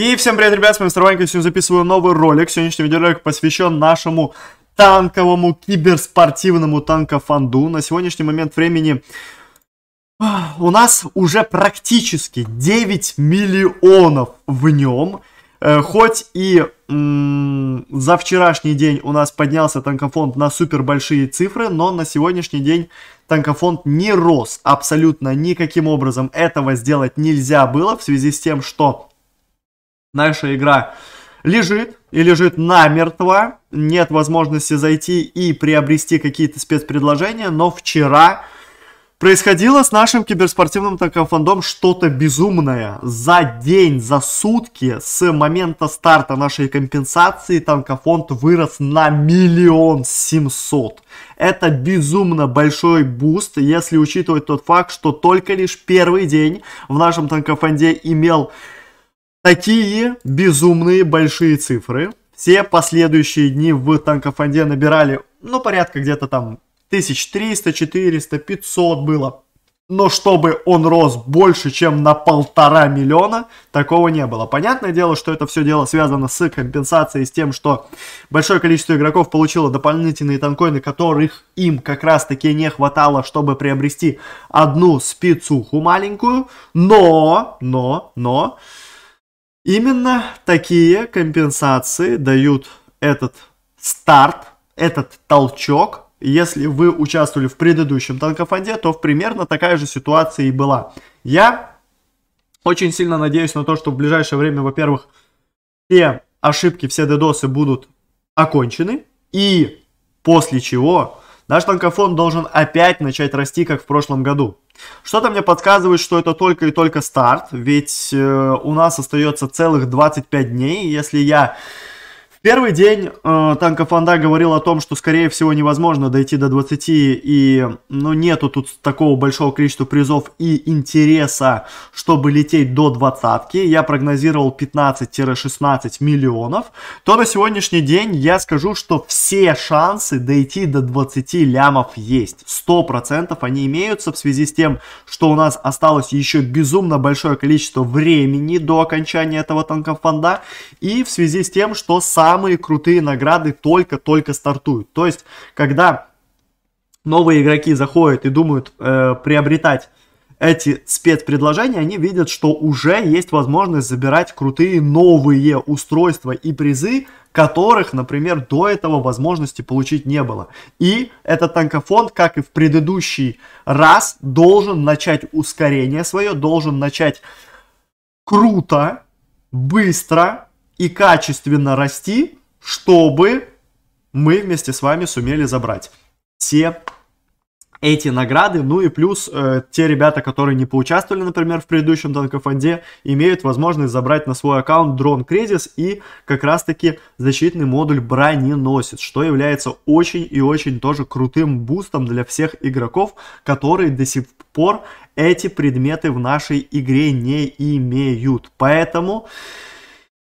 И всем привет, ребят, с вами Мистер сегодня записываю новый ролик. Сегодняшний видеоролик посвящен нашему танковому киберспортивному танкофанду. На сегодняшний момент времени а, у нас уже практически 9 миллионов в нем. Э, хоть и за вчерашний день у нас поднялся танкофонд на супер большие цифры, но на сегодняшний день танкофонд не рос абсолютно никаким образом. Этого сделать нельзя было в связи с тем, что Наша игра лежит и лежит намертво. Нет возможности зайти и приобрести какие-то спецпредложения, но вчера происходило с нашим киберспортивным фандом что-то безумное. За день, за сутки с момента старта нашей компенсации танкофонд вырос на миллион семьсот. Это безумно большой буст, если учитывать тот факт, что только лишь первый день в нашем танкофонде имел Такие безумные большие цифры. Все последующие дни в танкофонде набирали, ну, порядка где-то там 1300, 400, 500 было. Но чтобы он рос больше, чем на полтора миллиона, такого не было. Понятное дело, что это все дело связано с компенсацией, с тем, что большое количество игроков получило дополнительные танкоины, которых им как раз-таки не хватало, чтобы приобрести одну спицуху маленькую. Но, но, но... Именно такие компенсации дают этот старт, этот толчок. Если вы участвовали в предыдущем танкофанде, то примерно такая же ситуация и была. Я очень сильно надеюсь на то, что в ближайшее время, во-первых, все ошибки, все дедосы будут окончены. И после чего Наш танкофон должен опять начать расти, как в прошлом году. Что-то мне подсказывает, что это только и только старт, ведь э, у нас остается целых 25 дней, если я первый день э, Танка Фанда говорил о том, что, скорее всего, невозможно дойти до 20, и ну, нету тут такого большого количества призов и интереса, чтобы лететь до 20. Я прогнозировал 15-16 миллионов. То на сегодняшний день я скажу, что все шансы дойти до 20 лямов есть. 100% они имеются в связи с тем, что у нас осталось еще безумно большое количество времени до окончания этого Танка Фанда, и в связи с тем, что сам самые крутые награды только-только стартуют. То есть, когда новые игроки заходят и думают э, приобретать эти спецпредложения, они видят, что уже есть возможность забирать крутые новые устройства и призы, которых, например, до этого возможности получить не было. И этот танкофонд, как и в предыдущий раз, должен начать ускорение свое, должен начать круто, быстро и качественно расти, чтобы мы вместе с вами сумели забрать все эти награды, ну и плюс э, те ребята, которые не поучаствовали, например, в предыдущем танкофонде, имеют возможность забрать на свой аккаунт дрон Кредис и как раз таки защитный модуль броненосец, что является очень и очень тоже крутым бустом для всех игроков, которые до сих пор эти предметы в нашей игре не имеют. Поэтому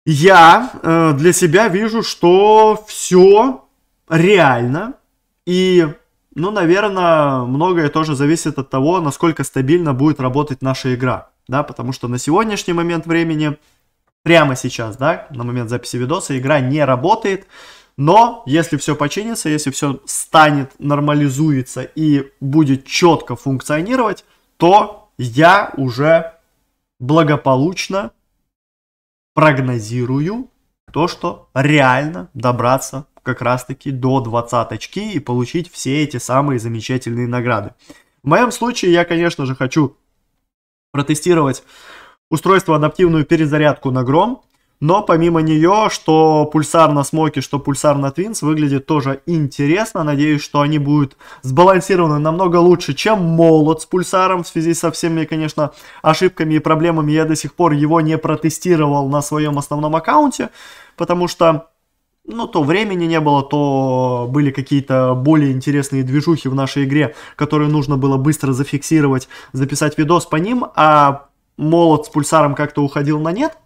я э, для себя вижу, что все реально. И, ну, наверное, многое тоже зависит от того, насколько стабильно будет работать наша игра. Да, потому что на сегодняшний момент времени, прямо сейчас, да, на момент записи видоса, игра не работает. Но если все починится, если все станет, нормализуется и будет четко функционировать, то я уже благополучно прогнозирую то, что реально добраться как раз-таки до двадцаточки и получить все эти самые замечательные награды. В моем случае я, конечно же, хочу протестировать устройство адаптивную перезарядку на гром, но помимо нее, что пульсар на Смоке, что пульсар на Твинс выглядит тоже интересно. Надеюсь, что они будут сбалансированы намного лучше, чем Молот с пульсаром. В связи со всеми, конечно, ошибками и проблемами я до сих пор его не протестировал на своем основном аккаунте, потому что ну, то времени не было, то были какие-то более интересные движухи в нашей игре, которые нужно было быстро зафиксировать, записать видос по ним, а молот с пульсаром как-то уходил на нет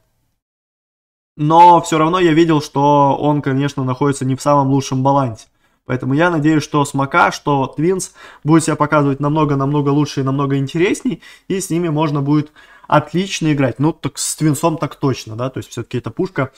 но все равно я видел, что он, конечно, находится не в самом лучшем балансе. Поэтому я надеюсь, что Смока, что Твинс будет себя показывать намного-намного лучше и намного интересней, и с ними можно будет отлично играть. Ну, так с Твинсом так точно, да, то есть все-таки это пушка,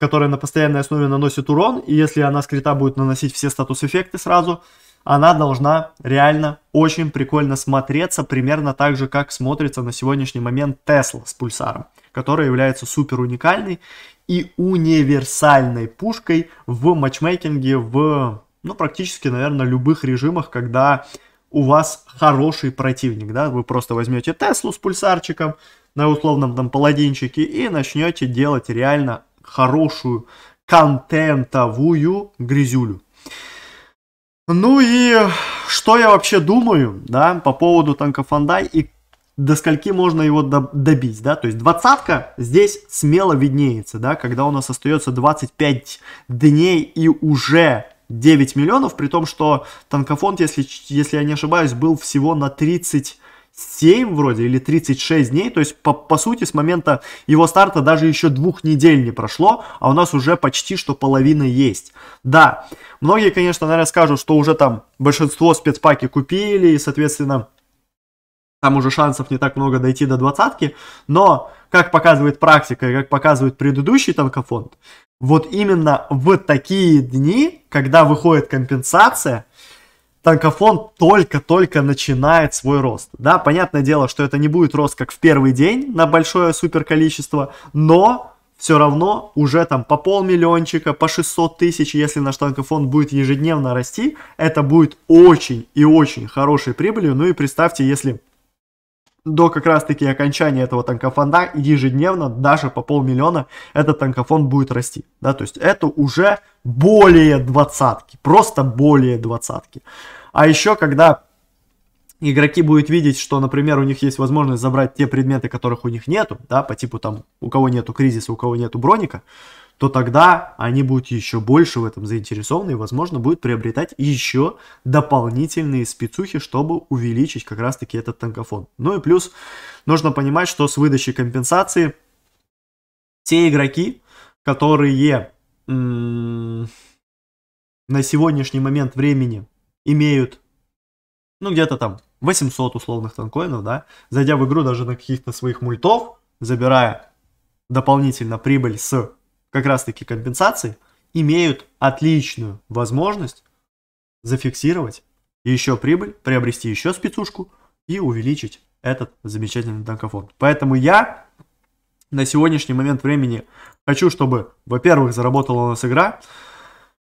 которая на постоянной основе наносит урон, и если она с крита будет наносить все статус-эффекты сразу, она должна реально очень прикольно смотреться, примерно так же, как смотрится на сегодняшний момент Тесла с пульсаром, которая является супер уникальной и универсальной пушкой в матчмейкинге в, ну, практически, наверное, любых режимах, когда у вас хороший противник, да, вы просто возьмете Теслу с пульсарчиком на условном там паладинчике и начнете делать реально хорошую контентовую грязюлю. Ну и что я вообще думаю, да, по поводу танка Фандай и до скольки можно его добить, да, то есть двадцатка здесь смело виднеется, да, когда у нас остается 25 дней и уже 9 миллионов, при том, что танкофонд, если, если я не ошибаюсь, был всего на 37 вроде или 36 дней, то есть по, по сути с момента его старта даже еще двух недель не прошло, а у нас уже почти что половина есть. Да, многие, конечно, наверное, скажут, что уже там большинство спецпаки купили и, соответственно, там уже шансов не так много дойти до двадцатки, но, как показывает практика и как показывает предыдущий танкофонд, вот именно в такие дни, когда выходит компенсация, танкофон только-только начинает свой рост. Да, понятное дело, что это не будет рост как в первый день на большое супер количество, но все равно уже там по полмиллиончика, по 600 тысяч, если наш танкофон будет ежедневно расти, это будет очень и очень хорошей прибылью. Ну и представьте, если до как раз-таки окончания этого танкофонда ежедневно даже по полмиллиона этот танкофон будет расти. Да, то есть это уже более двадцатки, просто более двадцатки. А еще когда игроки будут видеть, что, например, у них есть возможность забрать те предметы, которых у них нету, да, по типу там, у кого нету кризиса, у кого нету броника, то тогда они будут еще больше в этом заинтересованы и, возможно, будут приобретать еще дополнительные спецухи, чтобы увеличить как раз-таки этот танкофон. Ну и плюс нужно понимать, что с выдачей компенсации те игроки, которые на сегодняшний момент времени имеют ну, где-то там 800 условных танкоинов, да, зайдя в игру даже на каких-то своих мультов, забирая дополнительно прибыль с как раз-таки компенсацией, имеют отличную возможность зафиксировать еще прибыль, приобрести еще спецушку и увеличить этот замечательный танкофонд. Поэтому я на сегодняшний момент времени хочу, чтобы, во-первых, заработала у нас игра,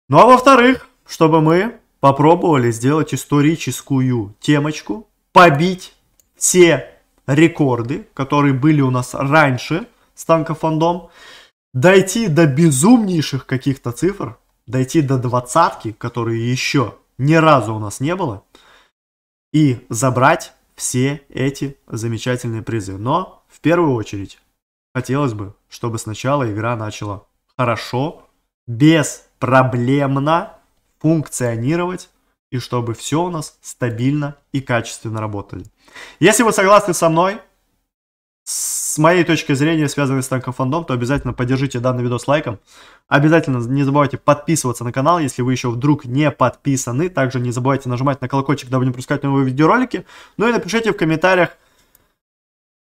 ну а во-вторых, чтобы мы попробовали сделать историческую темочку побить все рекорды, которые были у нас раньше с танка фандом, дойти до безумнейших каких-то цифр, дойти до двадцатки, которые еще ни разу у нас не было, и забрать все эти замечательные призы. Но в первую очередь хотелось бы, чтобы сначала игра начала хорошо, без проблемно функционировать и чтобы все у нас стабильно и качественно работали. Если вы согласны со мной, с моей точки зрения, связанной с танком фандом, то обязательно поддержите данный видос лайком. Обязательно не забывайте подписываться на канал, если вы еще вдруг не подписаны. Также не забывайте нажимать на колокольчик, дабы не пропускать новые видеоролики. Ну и напишите в комментариях,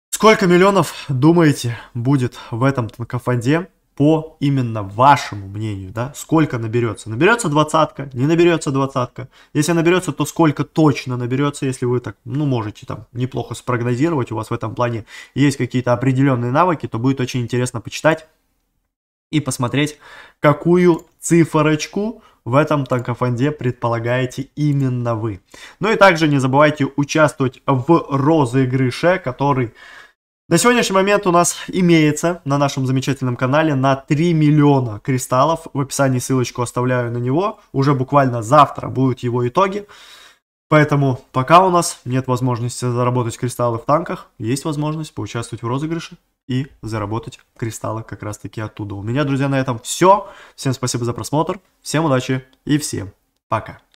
сколько миллионов, думаете, будет в этом танкофанде по именно вашему мнению, да, сколько наберется. Наберется двадцатка, не наберется двадцатка. Если наберется, то сколько точно наберется, если вы так, ну, можете там неплохо спрогнозировать, у вас в этом плане есть какие-то определенные навыки, то будет очень интересно почитать и посмотреть, какую цифрочку в этом танкофонде предполагаете именно вы. Ну и также не забывайте участвовать в розыгрыше, который на сегодняшний момент у нас имеется на нашем замечательном канале на 3 миллиона кристаллов. В описании ссылочку оставляю на него. Уже буквально завтра будут его итоги. Поэтому пока у нас нет возможности заработать кристаллы в танках, есть возможность поучаствовать в розыгрыше и заработать кристаллы как раз таки оттуда. У меня, друзья, на этом все. Всем спасибо за просмотр, всем удачи и всем пока.